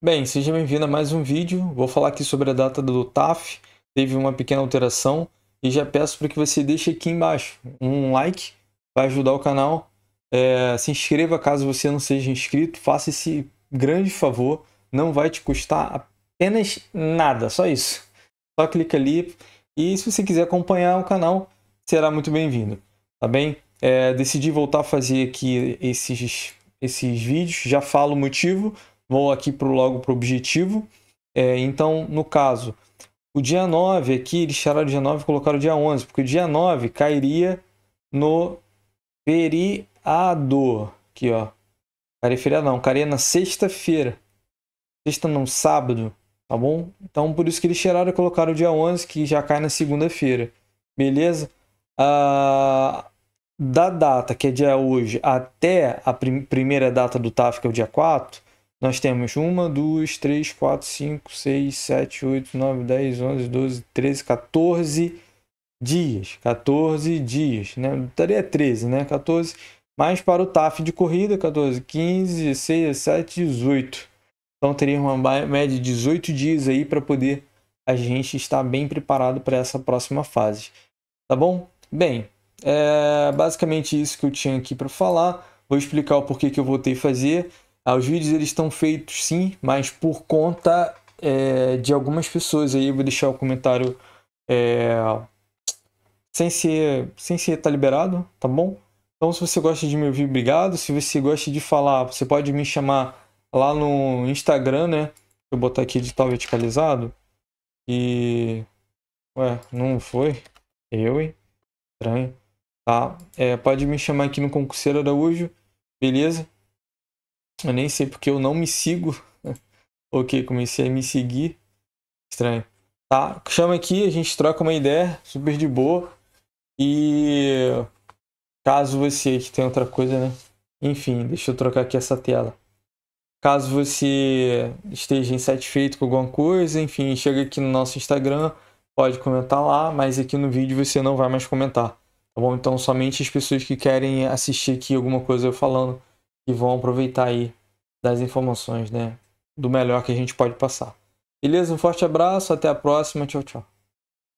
Bem, seja bem-vindo a mais um vídeo. Vou falar aqui sobre a data do TAF. Teve uma pequena alteração e já peço para que você deixe aqui embaixo um like, para ajudar o canal. É, se inscreva caso você não seja inscrito, faça esse grande favor, não vai te custar apenas nada, só isso. Só clica ali e se você quiser acompanhar o canal, será muito bem-vindo, tá bem? É, decidi voltar a fazer aqui esses, esses vídeos, já falo o motivo, Vou aqui pro, logo para o objetivo. É, então, no caso, o dia 9 aqui, eles tiraram o dia 9 e colocaram o dia 11, porque o dia 9 cairia no feriado. Aqui, ó. Cairia feriado não, cairia na sexta-feira. Sexta não, sábado, tá bom? Então, por isso que eles tiraram e colocaram o dia 11, que já cai na segunda-feira. Beleza? Ah, da data, que é dia hoje, até a prim primeira data do TAF, que é o dia 4, nós temos 1, 2, 3, 4, 5, 6, 7, 8, 9, 10, 11, 12, 13, 14 dias. 14 dias, né? Daria 13, né? 14. Mais para o TAF de corrida, 14, 15, 16, 17, 18. Então teria uma média de 18 dias aí para poder a gente estar bem preparado para essa próxima fase. Tá bom? Bem, é basicamente isso que eu tinha aqui para falar. Vou explicar o porquê que eu voltei a fazer. Os vídeos eles estão feitos sim, mas por conta é, de algumas pessoas aí, eu vou deixar o comentário é, sem ser sem ser tá liberado, tá bom? Então se você gosta de me ouvir, obrigado. Se você gosta de falar, você pode me chamar lá no Instagram, né? Vou eu botar aqui edital verticalizado. E ué, não foi? Eu, hein? Estranho. Tá? É, pode me chamar aqui no concurseiro Araújo, beleza? Eu nem sei porque eu não me sigo. ok, comecei a me seguir. Estranho. Tá, chama aqui, a gente troca uma ideia, super de boa. E caso você que tem outra coisa, né? Enfim, deixa eu trocar aqui essa tela. Caso você esteja insatisfeito com alguma coisa, enfim, chega aqui no nosso Instagram, pode comentar lá, mas aqui no vídeo você não vai mais comentar. Tá bom? Então somente as pessoas que querem assistir aqui alguma coisa eu falando que vão aproveitar aí das informações, né? Do melhor que a gente pode passar. Beleza? Um forte abraço, até a próxima. Tchau, tchau.